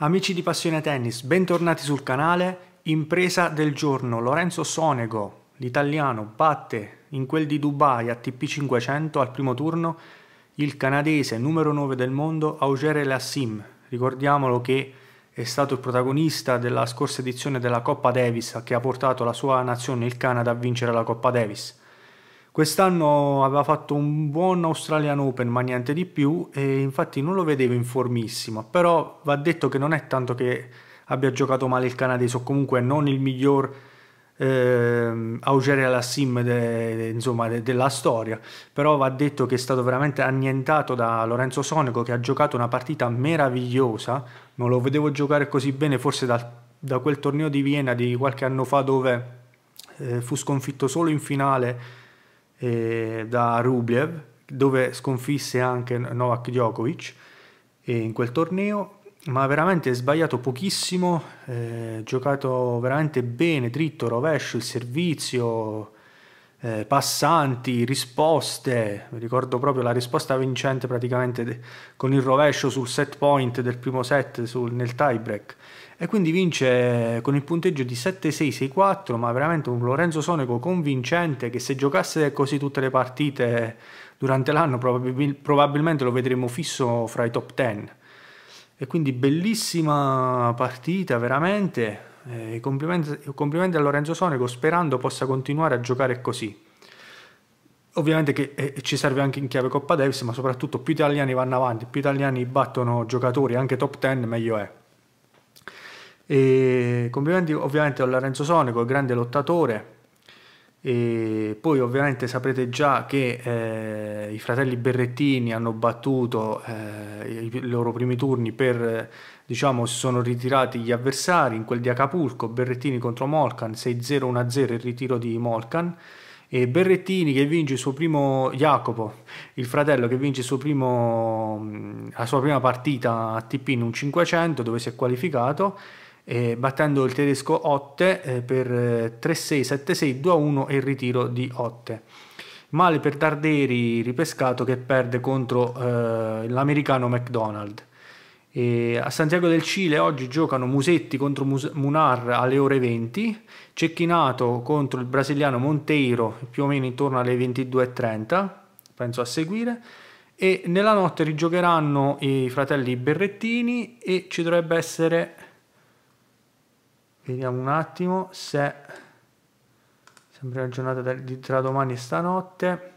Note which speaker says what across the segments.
Speaker 1: Amici di Passione Tennis, bentornati sul canale. Impresa del giorno, Lorenzo Sonego, l'italiano, batte in quel di Dubai a TP500 al primo turno il canadese numero 9 del mondo Augere Lassim. Ricordiamolo che è stato il protagonista della scorsa edizione della Coppa Davis che ha portato la sua nazione, il Canada, a vincere la Coppa Davis. Quest'anno aveva fatto un buon Australian Open, ma niente di più, e infatti non lo vedevo in formissima, però va detto che non è tanto che abbia giocato male il canadese o comunque non il miglior eh, Augeria la sim de, insomma, de, della storia però va detto che è stato veramente annientato da Lorenzo Sonico che ha giocato una partita meravigliosa non lo vedevo giocare così bene forse da, da quel torneo di Vienna di qualche anno fa dove eh, fu sconfitto solo in finale eh, da Rublev, dove sconfisse anche Novak Djokovic eh, in quel torneo, ma veramente sbagliato pochissimo, eh, giocato veramente bene, dritto, rovescio, il servizio, eh, passanti, risposte, Mi ricordo proprio la risposta vincente praticamente de- con il rovescio sul set point del primo set sul, nel break. e quindi vince con il punteggio di 7-6-6-4 ma veramente un Lorenzo Soneco convincente che se giocasse così tutte le partite durante l'anno probabil- probabilmente lo vedremo fisso fra i top 10 e quindi bellissima partita, veramente. Eh, complimenti, complimenti, a Lorenzo Sonico sperando possa continuare a giocare così. Ovviamente che eh, ci serve anche in chiave Coppa Davis, ma soprattutto più italiani vanno avanti, più italiani battono giocatori, anche top 10, meglio è. E complimenti ovviamente a Lorenzo Sonico grande lottatore, e poi ovviamente saprete già che eh, i fratelli Berrettini hanno battuto eh, i loro primi turni per, diciamo, si sono ritirati gli avversari in quel di Acapulco, Berrettini contro Molcan, 6-0-1-0 il ritiro di Molcan e Berrettini che vince il suo primo Jacopo, il fratello che vince primo, mm, la sua prima partita a TP in un 500 dove si è qualificato eh, battendo il tedesco Otte eh, per 3-6, 7-6, 2-1 e il ritiro di Otte. Male per Tarderi ripescato che perde contro eh, l'americano McDonald. E a Santiago del Cile oggi giocano Musetti contro Mus- Munar alle ore 20, Cecchinato contro il brasiliano Monteiro più o meno intorno alle 22.30, penso a seguire, e nella notte rigiocheranno i fratelli Berrettini e ci dovrebbe essere vediamo un attimo se sempre la giornata tra domani e stanotte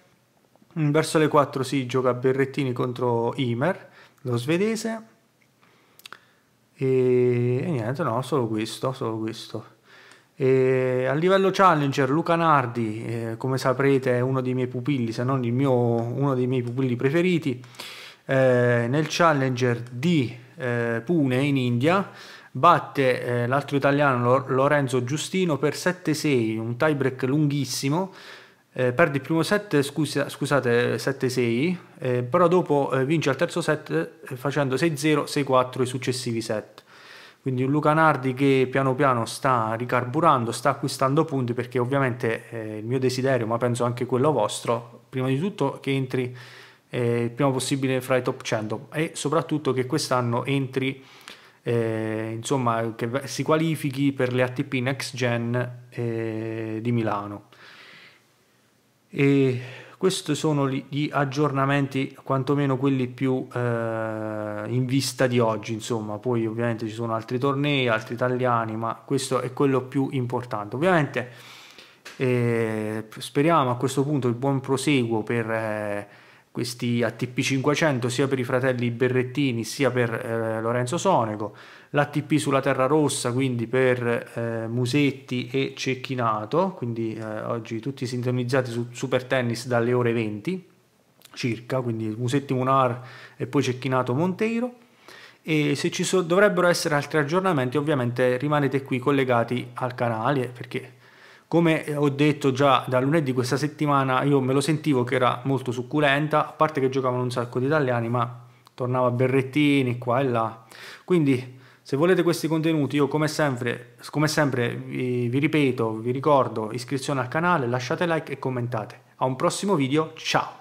Speaker 1: mm, verso le 4 si gioca Berrettini contro Imer lo svedese e, e niente no solo questo solo questo e a livello challenger Luca Nardi eh, come saprete è uno dei miei pupilli se non mio, uno dei miei pupilli preferiti eh, nel challenger di eh, Pune in India batte eh, l'altro italiano Lorenzo Giustino per 7-6, un tiebreak lunghissimo. Eh, perde il primo set, scusa, scusate, 7-6, eh, però dopo eh, vince al terzo set eh, facendo 6-0, 6-4 i successivi set. Quindi un Luca Nardi che piano piano sta ricarburando, sta acquistando punti perché ovviamente eh, il mio desiderio, ma penso anche quello vostro, prima di tutto che entri il prima possibile fra i top 100 e soprattutto che quest'anno entri eh, insomma, che si qualifichi per le ATP Next Gen eh, di Milano. E questi sono gli aggiornamenti, quantomeno quelli più eh, in vista di oggi, insomma, poi ovviamente ci sono altri tornei, altri italiani, ma questo è quello più importante. Ovviamente eh, speriamo a questo punto il buon proseguo per eh, questi ATP 500 sia per i fratelli Berrettini sia per eh, Lorenzo Sonego, l'ATP sulla Terra Rossa quindi per eh, Musetti e Cecchinato, quindi eh, oggi tutti sintonizzati su Super Tennis dalle ore 20 circa, quindi Musetti Munar e poi Cecchinato Monteiro e se ci so dovrebbero essere altri aggiornamenti ovviamente rimanete qui collegati al canale perché come eh, ho detto già da lunedì questa settimana io me lo sentivo che era molto succulenta, a parte che giocavano un sacco di italiani, ma tornava Berrettini qua e là. Quindi se volete questi contenuti io come sempre, come sempre vi, vi ripeto, vi ricordo iscrizione al canale, lasciate like e commentate. A un prossimo video, ciao!